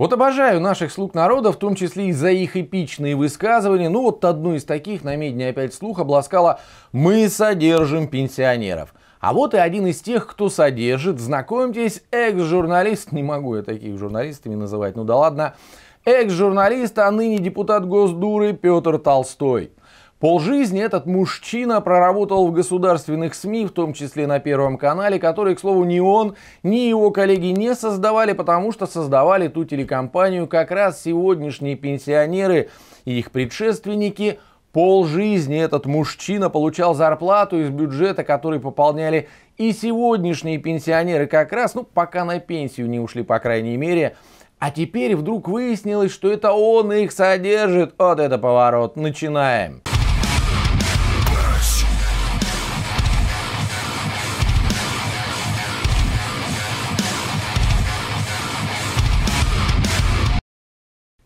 Вот обожаю наших слуг народа, в том числе и за их эпичные высказывания. Ну вот одну из таких на медне опять слух обласкала «Мы содержим пенсионеров». А вот и один из тех, кто содержит. Знакомьтесь, экс-журналист, не могу я таких журналистами называть, ну да ладно, экс-журналист, а ныне депутат Госдуры Петр Толстой. Полжизни этот мужчина проработал в государственных СМИ, в том числе на Первом канале, который, к слову, ни он, ни его коллеги не создавали, потому что создавали ту телекомпанию как раз сегодняшние пенсионеры и их предшественники – Пол жизни этот мужчина получал зарплату из бюджета, который пополняли и сегодняшние пенсионеры как раз, ну, пока на пенсию не ушли, по крайней мере. А теперь вдруг выяснилось, что это он их содержит. Вот это поворот. Начинаем.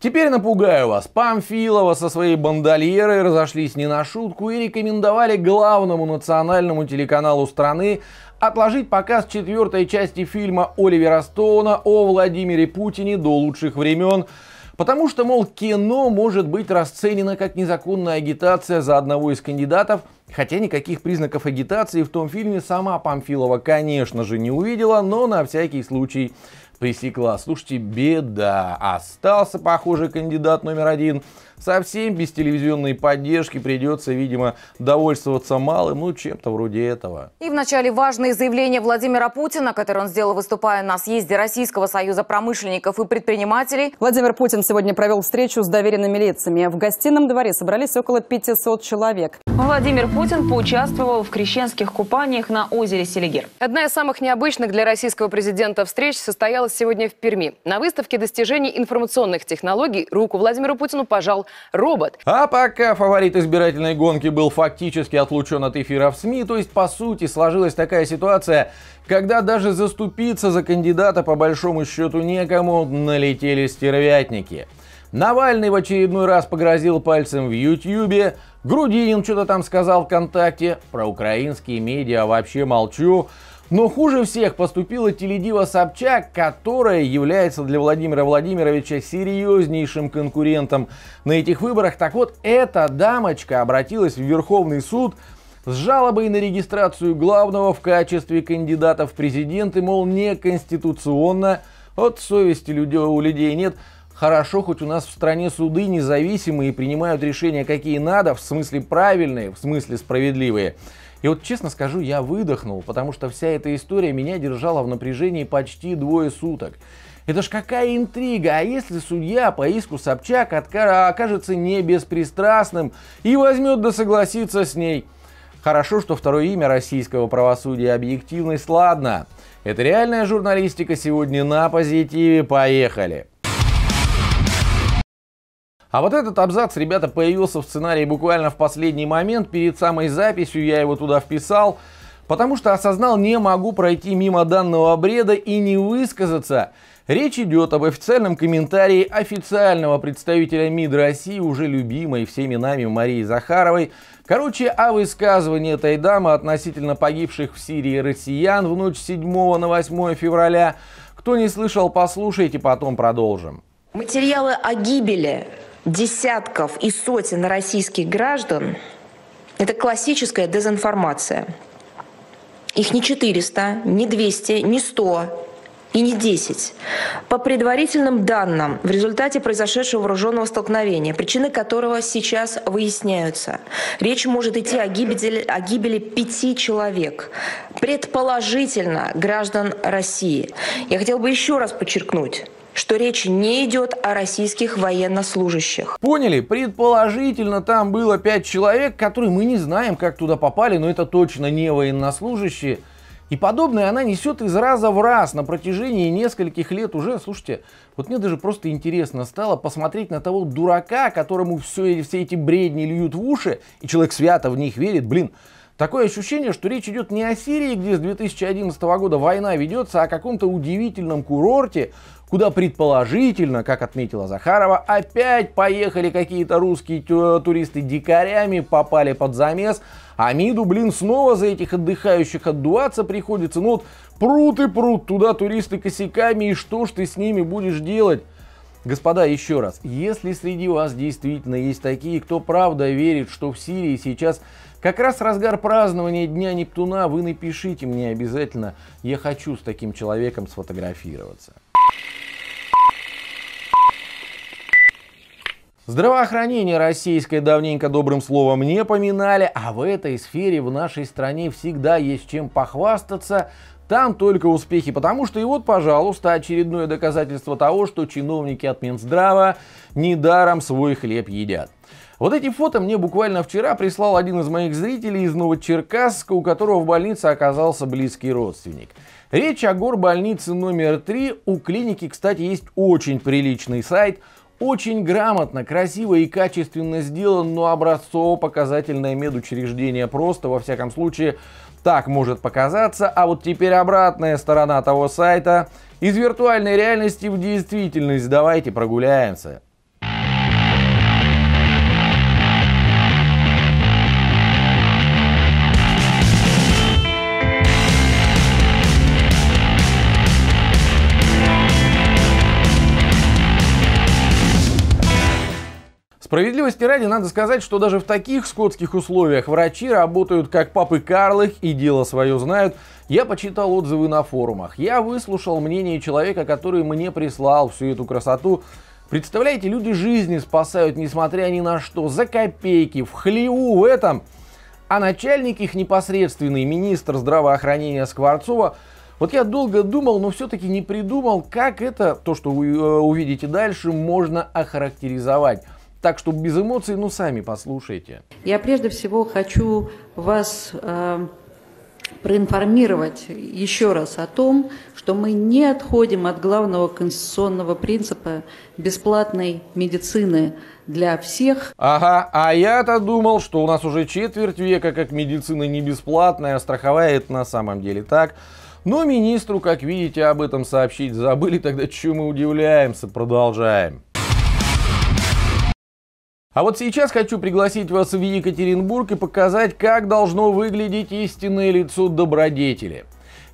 Теперь напугаю вас, Памфилова со своей бандольерой разошлись не на шутку и рекомендовали главному национальному телеканалу страны отложить показ четвертой части фильма Оливера Стоуна о Владимире Путине до лучших времен, потому что, мол, кино может быть расценено как незаконная агитация за одного из кандидатов, хотя никаких признаков агитации в том фильме сама Памфилова, конечно же, не увидела, но на всякий случай пресекла. Слушайте, беда. Остался, похоже, кандидат номер один. Совсем без телевизионной поддержки придется, видимо, довольствоваться малым, ну, чем-то вроде этого. И вначале важные заявления Владимира Путина, которые он сделал, выступая на съезде Российского союза промышленников и предпринимателей. Владимир Путин сегодня провел встречу с доверенными лицами. В гостином дворе собрались около 500 человек. Владимир Путин поучаствовал в крещенских купаниях на озере Селигер. Одна из самых необычных для российского президента встреч состояла состоялась сегодня в Перми. На выставке достижений информационных технологий руку Владимиру Путину пожал робот. А пока фаворит избирательной гонки был фактически отлучен от эфира в СМИ, то есть по сути сложилась такая ситуация, когда даже заступиться за кандидата по большому счету некому налетели стервятники. Навальный в очередной раз погрозил пальцем в Ютьюбе, Грудинин что-то там сказал ВКонтакте, про украинские медиа вообще молчу, но хуже всех поступила теледива Собчак, которая является для Владимира Владимировича серьезнейшим конкурентом на этих выборах. Так вот, эта дамочка обратилась в Верховный суд с жалобой на регистрацию главного в качестве кандидата в президенты, мол, неконституционно, от совести людей у людей нет. Хорошо, хоть у нас в стране суды независимые и принимают решения, какие надо, в смысле правильные, в смысле справедливые. И вот честно скажу, я выдохнул, потому что вся эта история меня держала в напряжении почти двое суток. Это ж какая интрига, а если судья по иску Собчак окажется не беспристрастным и возьмет да согласится с ней? Хорошо, что второе имя российского правосудия объективность, ладно. Это реальная журналистика сегодня на позитиве, поехали. А вот этот абзац, ребята, появился в сценарии буквально в последний момент. Перед самой записью я его туда вписал. Потому что осознал, не могу пройти мимо данного бреда и не высказаться. Речь идет об официальном комментарии официального представителя МИД России, уже любимой всеми нами Марии Захаровой. Короче, о высказывании этой дамы относительно погибших в Сирии россиян в ночь 7 на 8 февраля. Кто не слышал, послушайте, потом продолжим. Материалы о гибели десятков и сотен российских граждан, это классическая дезинформация. Их не 400, не 200, не 100 и не 10. По предварительным данным, в результате произошедшего вооруженного столкновения, причины которого сейчас выясняются, речь может идти о гибели, о гибели пяти человек, предположительно граждан России. Я хотел бы еще раз подчеркнуть, что речь не идет о российских военнослужащих. Поняли? Предположительно, там было пять человек, которые мы не знаем, как туда попали, но это точно не военнослужащие. И подобное она несет из раза в раз на протяжении нескольких лет уже. Слушайте, вот мне даже просто интересно стало посмотреть на того дурака, которому все, все эти бредни льют в уши, и человек свято в них верит. Блин, Такое ощущение, что речь идет не о Сирии, где с 2011 года война ведется, а о каком-то удивительном курорте, куда предположительно, как отметила Захарова, опять поехали какие-то русские э, туристы дикарями, попали под замес, а МИДу, блин, снова за этих отдыхающих отдуваться приходится. Ну вот прут и прут туда туристы косяками, и что ж ты с ними будешь делать? Господа, еще раз, если среди вас действительно есть такие, кто правда верит, что в Сирии сейчас как раз разгар празднования Дня Нептуна, вы напишите мне обязательно, я хочу с таким человеком сфотографироваться. Здравоохранение российское давненько добрым словом не поминали, а в этой сфере в нашей стране всегда есть чем похвастаться, там только успехи, потому что и вот, пожалуйста, очередное доказательство того, что чиновники от Минздрава недаром свой хлеб едят. Вот эти фото мне буквально вчера прислал один из моих зрителей из Новочеркасска, у которого в больнице оказался близкий родственник. Речь о горбольнице номер 3. У клиники, кстати, есть очень приличный сайт – очень грамотно, красиво и качественно сделан, но образцово-показательное медучреждение просто, во всяком случае, так может показаться. А вот теперь обратная сторона того сайта. Из виртуальной реальности в действительность давайте прогуляемся. Справедливости ради надо сказать, что даже в таких скотских условиях врачи работают как папы Карлых и дело свое знают. Я почитал отзывы на форумах, я выслушал мнение человека, который мне прислал всю эту красоту. Представляете, люди жизни спасают, несмотря ни на что, за копейки, в хлеву в этом. А начальник их непосредственный, министр здравоохранения Скворцова, вот я долго думал, но все-таки не придумал, как это, то, что вы э, увидите дальше, можно охарактеризовать. Так чтобы без эмоций, ну сами послушайте. Я прежде всего хочу вас э, проинформировать еще раз о том, что мы не отходим от главного конституционного принципа бесплатной медицины для всех. Ага, а я-то думал, что у нас уже четверть века, как медицина не бесплатная, а страховая это на самом деле так. Но министру, как видите, об этом сообщить забыли, тогда чему мы удивляемся, продолжаем. А вот сейчас хочу пригласить вас в Екатеринбург и показать, как должно выглядеть истинное лицо добродетели.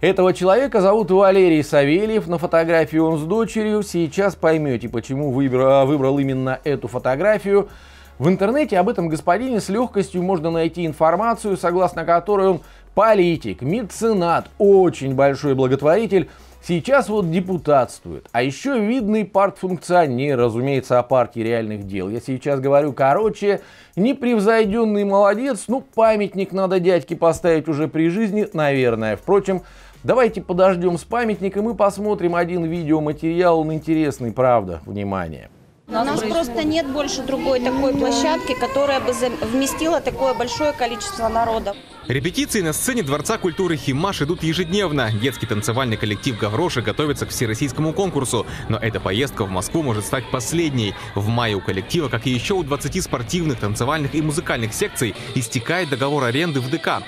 Этого человека зовут Валерий Савельев, на фотографии он с дочерью. Сейчас поймете, почему выбрал, выбрал именно эту фотографию. В интернете об этом господине с легкостью можно найти информацию, согласно которой он политик, меценат, очень большой благотворитель, Сейчас вот депутатствует, а еще видный партфункционер, разумеется, о партии реальных дел. Я сейчас говорю, короче, непревзойденный молодец, ну памятник надо дядьке поставить уже при жизни, наверное. Впрочем, давайте подождем с памятником и посмотрим один видеоматериал, он интересный, правда, внимание. У нас просто нет больше другой такой площадки, которая бы вместила такое большое количество народов. Репетиции на сцене Дворца культуры Химаш идут ежедневно. Детский танцевальный коллектив «Гавроши» готовится к всероссийскому конкурсу. Но эта поездка в Москву может стать последней. В мае у коллектива, как и еще у 20 спортивных, танцевальных и музыкальных секций, истекает договор аренды в ДК.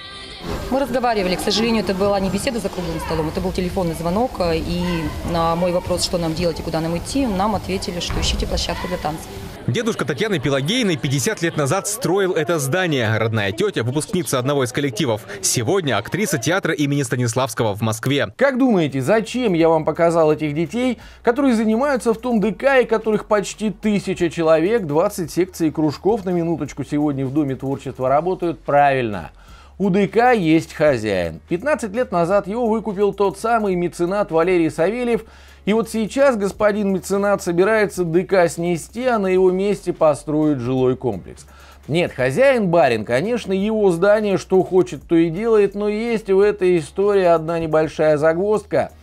Мы разговаривали, к сожалению, это была не беседа за круглым столом, это был телефонный звонок, э, и на мой вопрос, что нам делать и куда нам идти, нам ответили, что ищите площадку для танцев. Дедушка Татьяны Пелагеиной 50 лет назад строил это здание. Родная тетя – выпускница одного из коллективов. Сегодня актриса театра имени Станиславского в Москве. Как думаете, зачем я вам показал этих детей, которые занимаются в том ДК, и которых почти тысяча человек, 20 секций и кружков на минуточку сегодня в Доме творчества работают правильно – у ДК есть хозяин. 15 лет назад его выкупил тот самый меценат Валерий Савельев, и вот сейчас господин меценат собирается ДК снести, а на его месте построить жилой комплекс. Нет, хозяин барин, конечно, его здание что хочет, то и делает, но есть в этой истории одна небольшая загвоздка –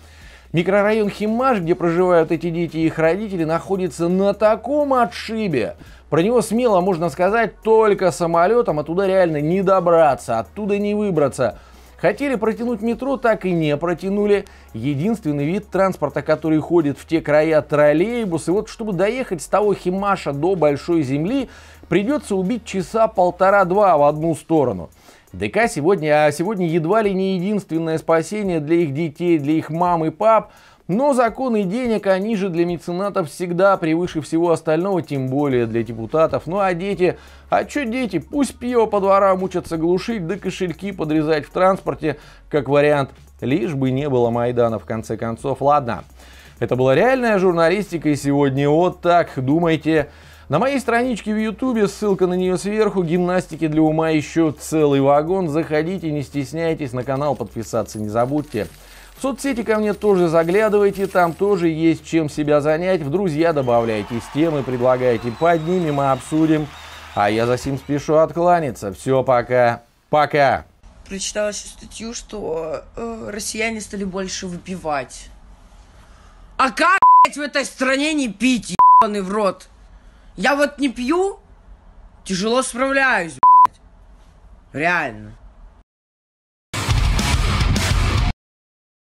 Микрорайон Химаш, где проживают эти дети и их родители, находится на таком отшибе, про него смело можно сказать только самолетом, оттуда а реально не добраться, оттуда не выбраться. Хотели протянуть метро, так и не протянули. Единственный вид транспорта, который ходит в те края троллейбусы. вот чтобы доехать с того Химаша до Большой Земли, придется убить часа полтора-два в одну сторону. ДК сегодня, а сегодня едва ли не единственное спасение для их детей, для их мам и пап, но законы денег, они же для меценатов всегда превыше всего остального, тем более для депутатов. Ну а дети, а чё дети, пусть пиво по дворам учатся глушить, да кошельки подрезать в транспорте, как вариант, лишь бы не было Майдана в конце концов. Ладно, это была реальная журналистика и сегодня вот так, думайте, на моей страничке в Ютубе, ссылка на нее сверху, гимнастики для ума еще целый вагон. Заходите, не стесняйтесь, на канал подписаться не забудьте. В соцсети ко мне тоже заглядывайте, там тоже есть чем себя занять. В друзья добавляйте темы, предлагайте, поднимем и обсудим. А я за сим спешу откланяться. Все, пока. Пока. Прочитала еще статью, что э, россияне стали больше выпивать. А как, блядь, в этой стране не пить, ебаный в рот? Я вот не пью, тяжело справляюсь, блядь. Реально.